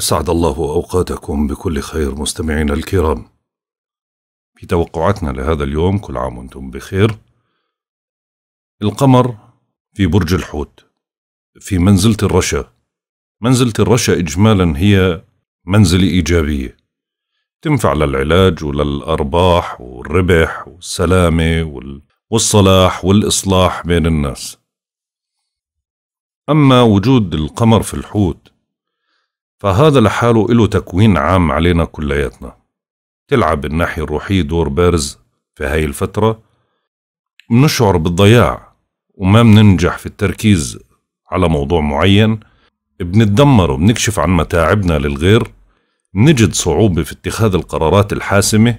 أسعد الله أوقاتكم بكل خير مستمعينا الكرام. في توقعاتنا لهذا اليوم كل عام وأنتم بخير. القمر في برج الحوت في منزلة الرشا. منزلة الرشا إجمالا هي منزلة إيجابية. تنفع للعلاج وللأرباح والربح والسلامة والصلاح والإصلاح بين الناس. أما وجود القمر في الحوت فهذا لحاله له تكوين عام علينا كلياتنا تلعب الناحية الروحية دور بارز في هاي الفترة بنشعر بالضياع وما بننجح في التركيز على موضوع معين بنتدمر وبنكشف عن متاعبنا للغير نجد صعوبة في اتخاذ القرارات الحاسمة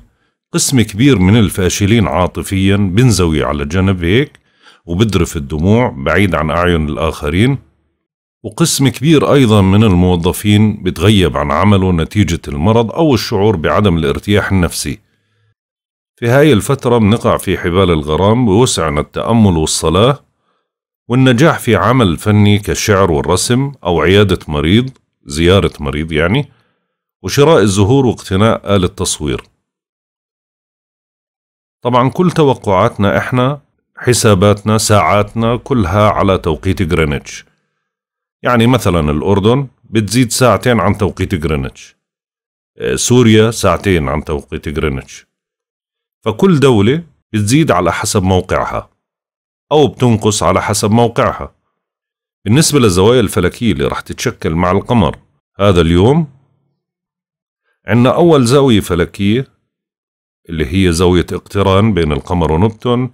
قسم كبير من الفاشلين عاطفيا بنزوي على جنب هيك وبدرف الدموع بعيد عن أعين الآخرين وقسم كبير أيضا من الموظفين بتغيب عن عمله نتيجة المرض أو الشعور بعدم الارتياح النفسي في هاي الفترة بنقع في حبال الغرام بوسعنا التأمل والصلاة والنجاح في عمل فني كالشعر والرسم أو عيادة مريض زيارة مريض يعني وشراء الزهور واقتناء آلة تصوير طبعا كل توقعاتنا إحنا حساباتنا ساعاتنا كلها على توقيت جرينتش يعني مثلا الأردن بتزيد ساعتين عن توقيت غرينتش آه، سوريا ساعتين عن توقيت غرينتش فكل دولة بتزيد على حسب موقعها أو بتنقص على حسب موقعها بالنسبة للزوايا الفلكية اللي رح تتشكل مع القمر هذا اليوم عندنا أول زاوية فلكية اللي هي زاوية اقتران بين القمر ونبتون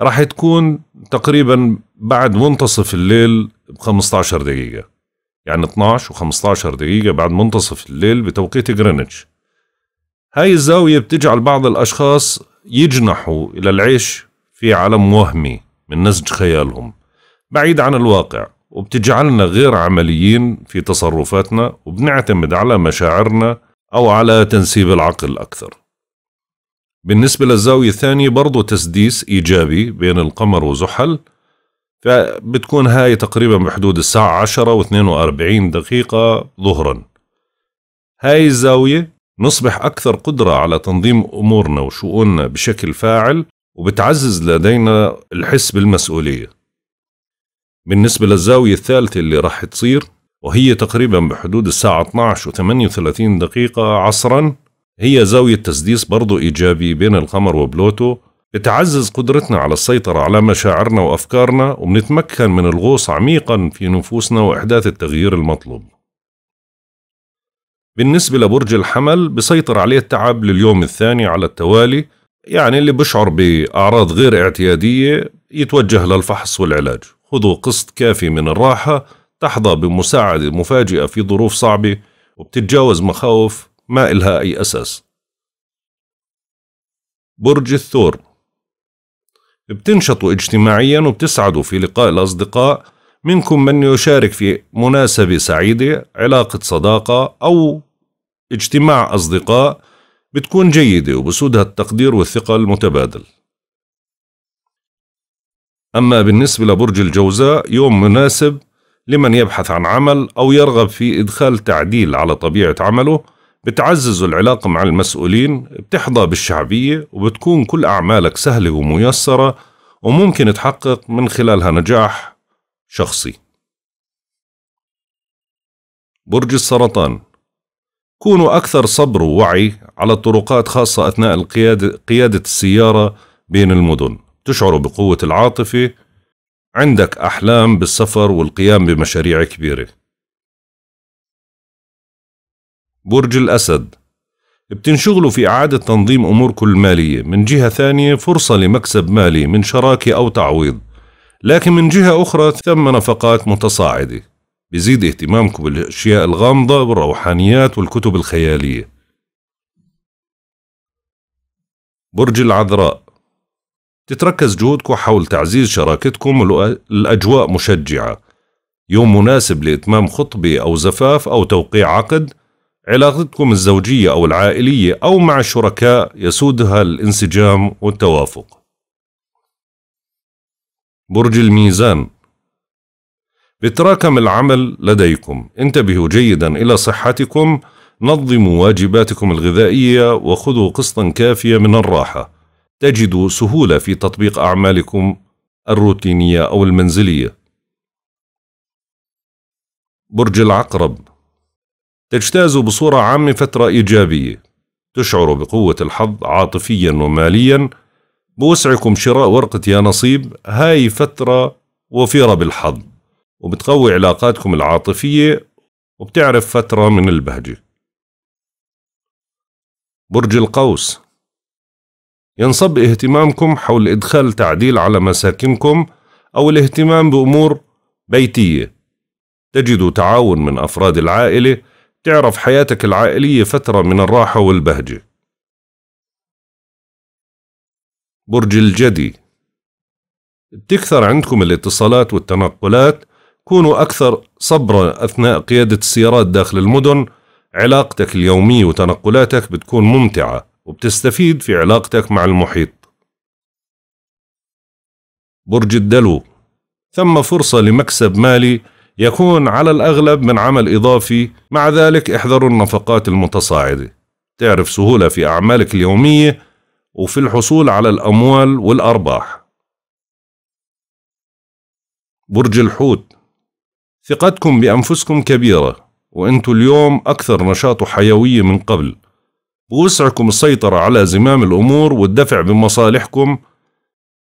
راح تكون تقريبا بعد منتصف الليل ب 15 دقيقة يعني 12 و15 دقيقة بعد منتصف الليل بتوقيت جرينتش هاي الزاوية بتجعل بعض الأشخاص يجنحوا إلى العيش في عالم وهمي من نسج خيالهم بعيد عن الواقع وبتجعلنا غير عمليين في تصرفاتنا وبنعتمد على مشاعرنا أو على تنسيب العقل أكثر بالنسبة للزاوية الثانية برضو تسديس إيجابي بين القمر وزحل فبتكون هاي تقريبا بحدود الساعة 10 و42 دقيقة ظهرا هاي الزاوية نصبح أكثر قدرة على تنظيم أمورنا وشؤوننا بشكل فاعل وبتعزز لدينا الحس بالمسؤولية بالنسبة للزاوية الثالثة اللي راح تصير وهي تقريبا بحدود الساعة 12 و38 دقيقة عصرا هي زاوية تسديس برضو إيجابي بين القمر وبلوتو بتعزز قدرتنا على السيطرة على مشاعرنا وأفكارنا وبنتمكن من الغوص عميقا في نفوسنا وإحداث التغيير المطلوب بالنسبة لبرج الحمل بسيطر عليه التعب لليوم الثاني على التوالي يعني اللي بشعر بأعراض غير اعتيادية يتوجه للفحص والعلاج خذوا قسط كافي من الراحة تحظى بمساعدة مفاجئة في ظروف صعبة وبتتجاوز مخاوف ما إلها أي أساس برج الثور بتنشطوا اجتماعيا وبتسعدوا في لقاء الأصدقاء منكم من يشارك في مناسبة سعيدة علاقة صداقة أو اجتماع أصدقاء بتكون جيدة وبسودها التقدير والثقة المتبادل أما بالنسبة لبرج الجوزاء يوم مناسب لمن يبحث عن عمل أو يرغب في إدخال تعديل على طبيعة عمله بتعزز العلاقة مع المسؤولين بتحظى بالشعبية وبتكون كل أعمالك سهلة وميسرة وممكن تحقق من خلالها نجاح شخصي برج السرطان كونوا أكثر صبر ووعي على الطرقات خاصة أثناء القيادة قيادة السيارة بين المدن تشعر بقوة العاطفة عندك أحلام بالسفر والقيام بمشاريع كبيرة برج الأسد بتنشغلوا في إعادة تنظيم أموركم المالية من جهة ثانية فرصة لمكسب مالي من شراكة أو تعويض لكن من جهة أخرى ثم نفقات متصاعدة بزيد اهتمامكم بالأشياء الغامضة والروحانيات والكتب الخيالية برج العذراء تتركز جهودكم حول تعزيز شراكتكم والأجواء مشجعة يوم مناسب لإتمام خطبة أو زفاف أو توقيع عقد علاقتكم الزوجية أو العائلية أو مع الشركاء يسودها الانسجام والتوافق برج الميزان بتراكم العمل لديكم انتبهوا جيدا إلى صحتكم نظموا واجباتكم الغذائية وخذوا قسطا كافيا من الراحة تجدوا سهولة في تطبيق أعمالكم الروتينية أو المنزلية برج العقرب تجتاز بصورة عامة فترة إيجابية تشعر بقوة الحظ عاطفيا وماليا بوسعكم شراء ورقة يا نصيب هاي فترة وفيرة بالحظ وبتقوي علاقاتكم العاطفية وبتعرف فترة من البهجة برج القوس ينصب اهتمامكم حول إدخال تعديل على مساكنكم أو الاهتمام بأمور بيتية تجد تعاون من أفراد العائلة تعرف حياتك العائلية فترة من الراحة والبهجة برج الجدي بتكثر عندكم الاتصالات والتنقلات كونوا أكثر صبرا أثناء قيادة السيارات داخل المدن علاقتك اليومية وتنقلاتك بتكون ممتعة وبتستفيد في علاقتك مع المحيط برج الدلو ثم فرصة لمكسب مالي يكون على الأغلب من عمل إضافي مع ذلك احذروا النفقات المتصاعدة تعرف سهولة في أعمالك اليومية وفي الحصول على الأموال والأرباح برج الحوت ثقتكم بأنفسكم كبيرة وأنتوا اليوم أكثر نشاط وحيوية من قبل بوسعكم السيطرة على زمام الأمور والدفع بمصالحكم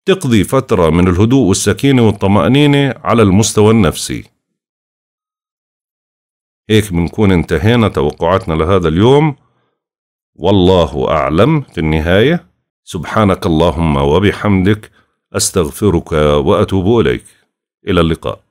تقضي فترة من الهدوء والسكينة والطمأنينة على المستوى النفسي هيك بنكون انتهينا توقعاتنا لهذا اليوم والله أعلم في النهاية سبحانك اللهم وبحمدك أستغفرك وأتوب إليك إلى اللقاء